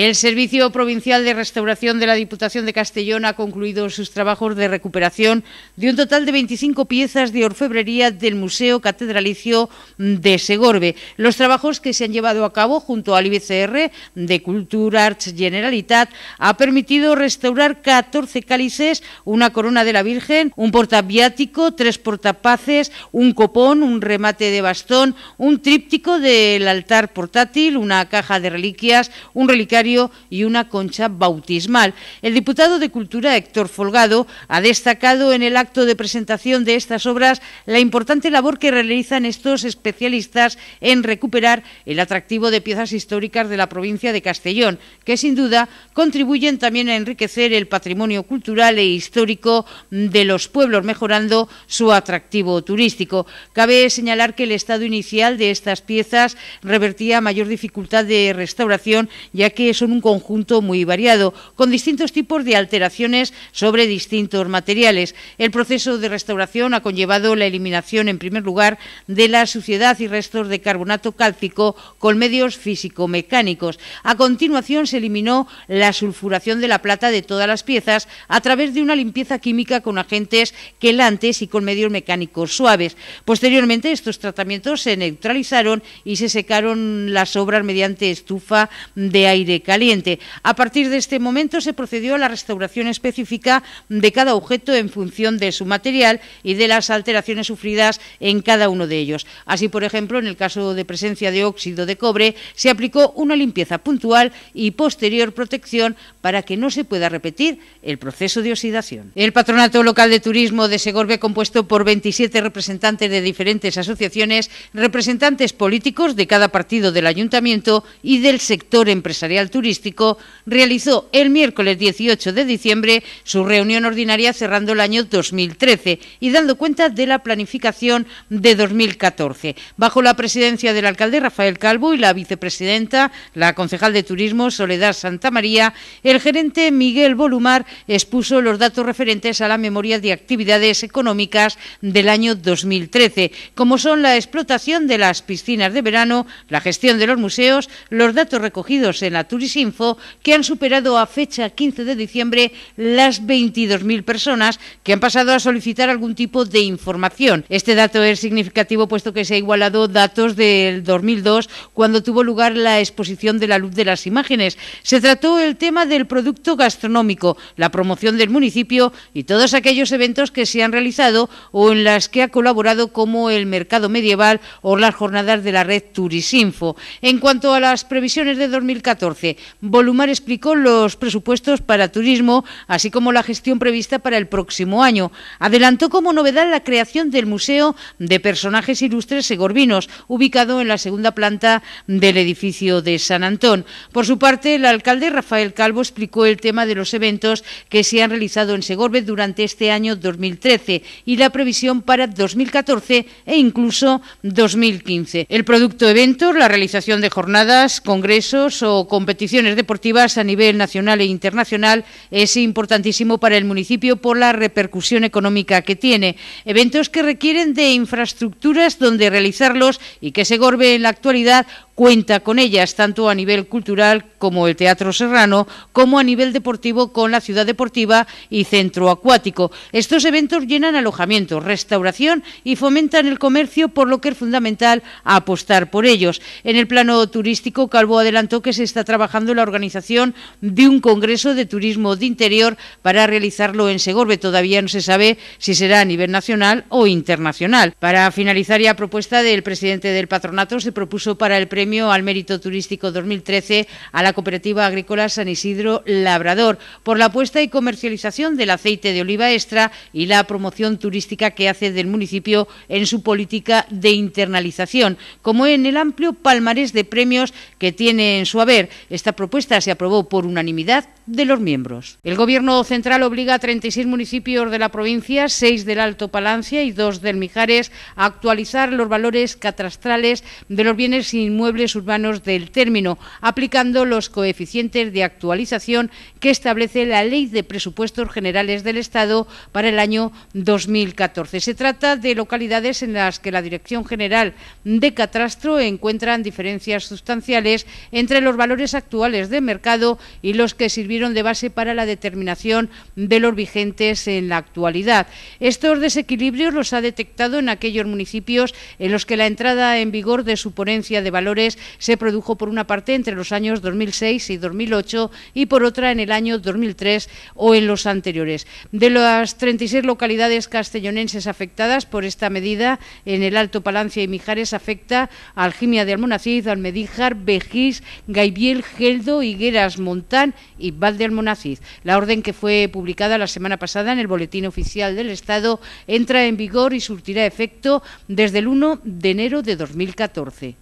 El Servicio Provincial de Restauración de la Diputación de Castellón ha concluido sus trabajos de recuperación de un total de 25 piezas de orfebrería del Museo Catedralicio de Segorbe. Los trabajos que se han llevado a cabo junto al IBCR de Cultura Arts Generalitat ha permitido restaurar 14 cálices, una corona de la Virgen, un portaviático, tres portapaces, un copón, un remate de bastón, un tríptico del altar portátil, una caja de reliquias, un relicario y una concha bautismal. El diputado de Cultura, Héctor Folgado, ha destacado en el acto de presentación de estas obras la importante labor que realizan estos especialistas en recuperar el atractivo de piezas históricas de la provincia de Castellón, que sin duda contribuyen también a enriquecer el patrimonio cultural e histórico de los pueblos, mejorando su atractivo turístico. Cabe señalar que el estado inicial de estas piezas revertía mayor dificultad de restauración, ya que son un conjunto muy variado, con distintos tipos de alteraciones sobre distintos materiales. El proceso de restauración ha conllevado la eliminación, en primer lugar, de la suciedad y restos de carbonato cálcico con medios físico-mecánicos. A continuación, se eliminó la sulfuración de la plata de todas las piezas a través de una limpieza química con agentes quelantes y con medios mecánicos suaves. Posteriormente, estos tratamientos se neutralizaron y se secaron las obras mediante estufa de aire caliente. A partir de este momento se procedió a la restauración específica de cada objeto en función de su material y de las alteraciones sufridas en cada uno de ellos. Así, por ejemplo, en el caso de presencia de óxido de cobre, se aplicó una limpieza puntual y posterior protección para que no se pueda repetir el proceso de oxidación. El Patronato Local de Turismo de Segorbe, compuesto por 27 representantes de diferentes asociaciones, representantes políticos de cada partido del ayuntamiento y del sector empresarial Turístico realizó el miércoles 18 de diciembre su reunión ordinaria cerrando el año 2013 y dando cuenta de la planificación de 2014. Bajo la presidencia del alcalde Rafael Calvo y la vicepresidenta, la concejal de Turismo Soledad Santa María, el gerente Miguel Bolumar expuso los datos referentes a la memoria de actividades económicas del año 2013, como son la explotación de las piscinas de verano, la gestión de los museos, los datos recogidos en la Turisinfo, que han superado a fecha 15 de diciembre las 22.000 personas que han pasado a solicitar algún tipo de información. Este dato es significativo puesto que se ha igualado datos del 2002 cuando tuvo lugar la exposición de la luz de las imágenes. Se trató el tema del producto gastronómico, la promoción del municipio y todos aquellos eventos que se han realizado o en las que ha colaborado como el mercado medieval o las jornadas de la red Turisinfo. En cuanto a las previsiones de 2014, Volumar explicó los presupuestos para turismo, así como la gestión prevista para el próximo año. Adelantó como novedad la creación del Museo de Personajes Ilustres Segorbinos, ubicado en la segunda planta del edificio de San Antón. Por su parte, el alcalde Rafael Calvo explicó el tema de los eventos que se han realizado en Segorbe durante este año 2013 y la previsión para 2014 e incluso 2015. El producto evento, la realización de jornadas, congresos o competencias competiciones deportivas a nivel nacional e internacional es importantísimo para el municipio por la repercusión económica que tiene. Eventos que requieren de infraestructuras donde realizarlos y que se gorbe en la actualidad cuenta con ellas tanto a nivel cultural como el Teatro Serrano, como a nivel deportivo con la Ciudad Deportiva y Centro Acuático. Estos eventos llenan alojamiento, restauración y fomentan el comercio, por lo que es fundamental apostar por ellos. En el plano turístico, Calvo adelantó que se está trabajando la organización de un congreso de turismo de interior para realizarlo en Segorbe. Todavía no se sabe si será a nivel nacional o internacional. Para finalizar, ya propuesta del presidente del patronato se propuso para el premio Premio al Mérito Turístico 2013 a la Cooperativa Agrícola San Isidro Labrador por la puesta y comercialización del aceite de oliva extra y la promoción turística que hace del municipio en su política de internalización, como en el amplio palmarés de premios que tiene en su haber. Esta propuesta se aprobó por unanimidad de los miembros. El Gobierno central obliga a 36 municipios de la provincia, 6 del Alto Palancia y 2 del Mijares, a actualizar los valores catastrales de los bienes inmuebles urbanos del término, aplicando los coeficientes de actualización que establece la Ley de Presupuestos Generales del Estado para el año 2014. Se trata de localidades en las que la Dirección General de Catastro encuentran diferencias sustanciales entre los valores actuales de mercado y los que sirvieron de base para la determinación de los vigentes en la actualidad. Estos desequilibrios los ha detectado en aquellos municipios en los que la entrada en vigor de su ponencia de valores se produjo por una parte entre los años 2006 y 2008 y por otra en el año 2003 o en los anteriores. De las 36 localidades castellonenses afectadas por esta medida, en el Alto Palancia y Mijares afecta a Aljimia de Almonacid, Almedíjar, Bejís, Gaibiel, Geldo, Higueras, Montán y Val de Almonacid. La orden que fue publicada la semana pasada en el Boletín Oficial del Estado entra en vigor y surtirá efecto desde el 1 de enero de 2014.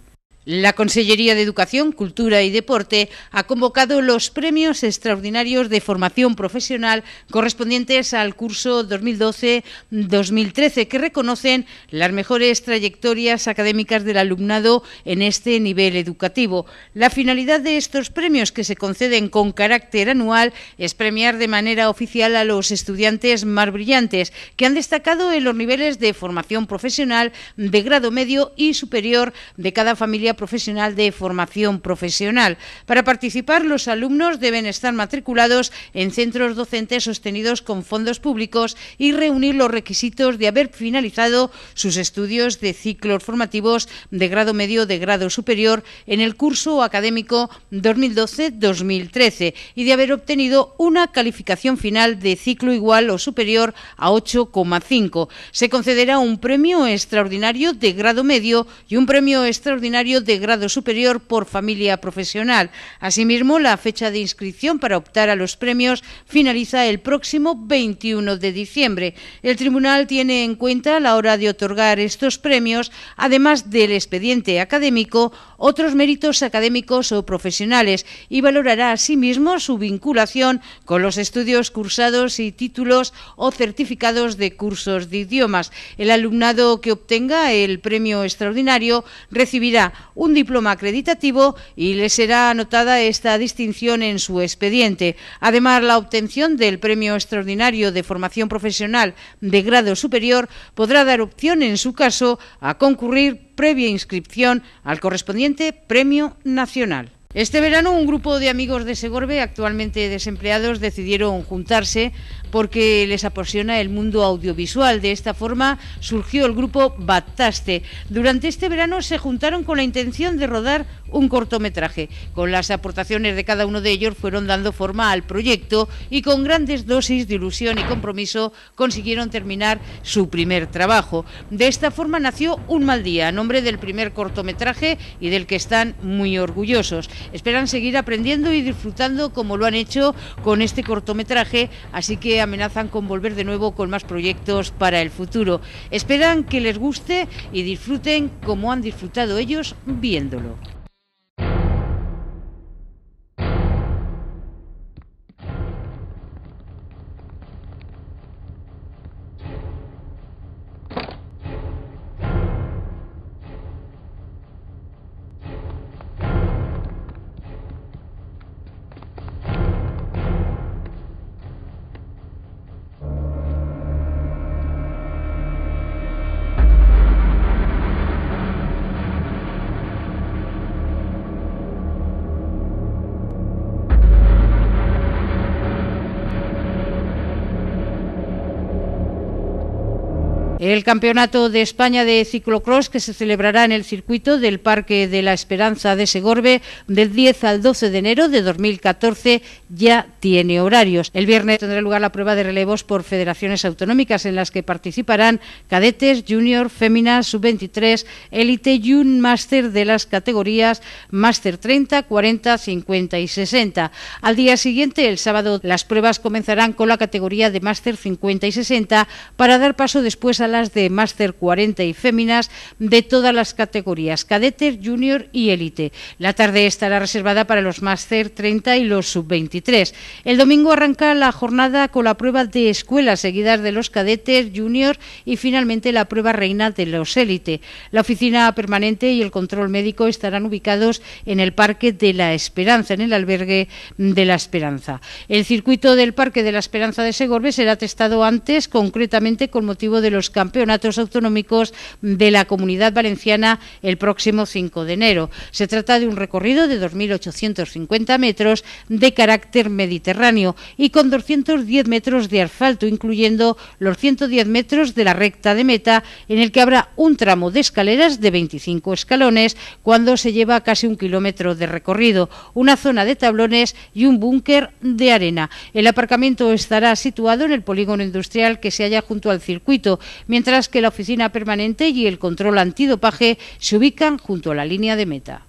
La Consellería de Educación, Cultura y Deporte ha convocado los premios extraordinarios de formación profesional correspondientes al curso 2012-2013 que reconocen las mejores trayectorias académicas del alumnado en este nivel educativo. La finalidad de estos premios que se conceden con carácter anual es premiar de manera oficial a los estudiantes más brillantes que han destacado en los niveles de formación profesional de grado medio y superior de cada familia Profesional de Formación Profesional. Para participar, los alumnos deben estar matriculados en centros docentes sostenidos con fondos públicos y reunir los requisitos de haber finalizado sus estudios de ciclos formativos de grado medio de grado superior en el curso académico 2012-2013 y de haber obtenido una calificación final de ciclo igual o superior a 8,5. Se concederá un premio extraordinario de grado medio y un premio extraordinario de de grado superior por familia profesional. Asimismo, la fecha de inscripción para optar a los premios finaliza el próximo 21 de diciembre. El tribunal tiene en cuenta a la hora de otorgar estos premios, además del expediente académico, otros méritos académicos o profesionales y valorará asimismo su vinculación con los estudios cursados y títulos o certificados de cursos de idiomas. El alumnado que obtenga el premio extraordinario recibirá un diploma acreditativo y le será anotada esta distinción en su expediente. Además, la obtención del Premio Extraordinario de Formación Profesional de Grado Superior podrá dar opción, en su caso, a concurrir previa inscripción al correspondiente Premio Nacional. Este verano un grupo de amigos de Segorbe, actualmente desempleados, decidieron juntarse porque les apasiona el mundo audiovisual. De esta forma surgió el grupo Bataste. Durante este verano se juntaron con la intención de rodar un cortometraje. Con las aportaciones de cada uno de ellos fueron dando forma al proyecto y con grandes dosis de ilusión y compromiso consiguieron terminar su primer trabajo. De esta forma nació Un mal día, a nombre del primer cortometraje y del que están muy orgullosos. Esperan seguir aprendiendo y disfrutando como lo han hecho con este cortometraje, así que amenazan con volver de nuevo con más proyectos para el futuro. Esperan que les guste y disfruten como han disfrutado ellos viéndolo. El Campeonato de España de Ciclocross, que se celebrará en el circuito del Parque de la Esperanza de Segorbe del 10 al 12 de enero de 2014, ya tiene horarios. El viernes tendrá lugar la prueba de relevos por federaciones autonómicas en las que participarán cadetes, junior, féminas, sub-23, élite y un máster de las categorías máster 30, 40, 50 y 60. Al día siguiente, el sábado, las pruebas comenzarán con la categoría de máster 50 y 60 para dar paso después a las de máster 40 y féminas de todas las categorías, (cadetes, junior y élite. La tarde estará reservada para los máster 30 y los sub-23. El domingo arranca la jornada con la prueba de escuela... seguidas de los cadetes, junior y finalmente la prueba reina de los élite. La oficina permanente y el control médico estarán ubicados en el Parque de la Esperanza, en el albergue de la Esperanza. El circuito del Parque de la Esperanza de Segorbe será testado antes, concretamente con motivo de los campeonatos autonómicos de la Comunidad Valenciana el próximo 5 de enero. Se trata de un recorrido de 2.850 metros de carácter mediterráneo y con 210 metros de asfalto, incluyendo los 110 metros de la recta de meta, en el que habrá un tramo de escaleras de 25 escalones cuando se lleva casi un kilómetro de recorrido, una zona de tablones y un búnker de arena. El aparcamiento estará situado en el polígono industrial que se halla junto al circuito, mientras que la oficina permanente y el control antidopaje se ubican junto a la línea de meta.